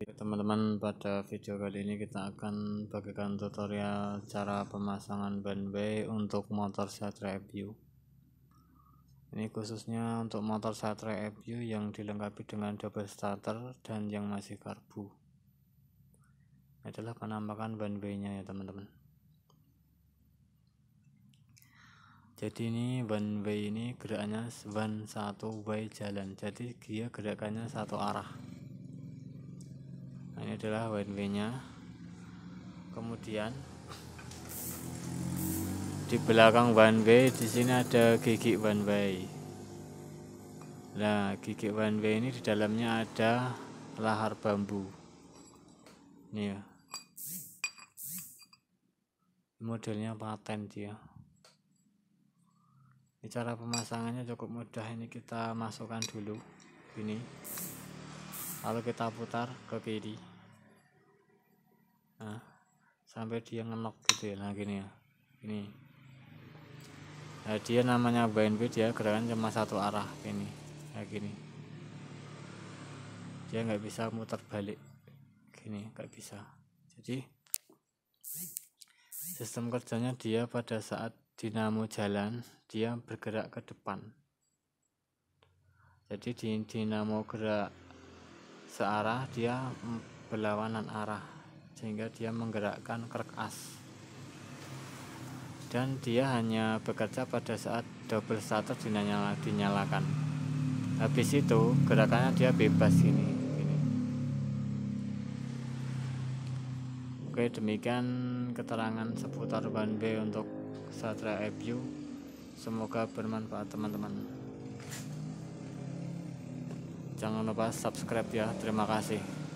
teman-teman pada video kali ini kita akan bagikan tutorial cara pemasangan ban bay untuk motor Satria FU ini khususnya untuk motor Satria FU yang dilengkapi dengan double starter dan yang masih karbu ini adalah penampakan ban nya ya teman-teman jadi ini ban bay ini gerakannya ban satu bay jalan jadi dia gerakannya satu arah nah, ini adalah WNW nya kemudian di belakang one way di sini ada gigi one way nah gigi one way ini di dalamnya ada lahar bambu ini ya modelnya paten dia ini cara pemasangannya cukup mudah ini kita masukkan dulu ini lalu kita putar ke kiri sampai dia ngenok gitu ya nah gini ya ini nah dia namanya BNB dia gerakan cuma satu arah ini kayak nah, gini dia nggak bisa muter balik gini nggak bisa jadi sistem kerjanya dia pada saat dinamo jalan dia bergerak ke depan jadi di dinamo gerak searah dia berlawanan arah sehingga dia menggerakkan kerkas dan dia hanya bekerja pada saat double starter dinyala, dinyalakan habis itu gerakannya dia bebas ini oke demikian keterangan seputar ban B untuk satria FU semoga bermanfaat teman-teman jangan lupa subscribe ya terima kasih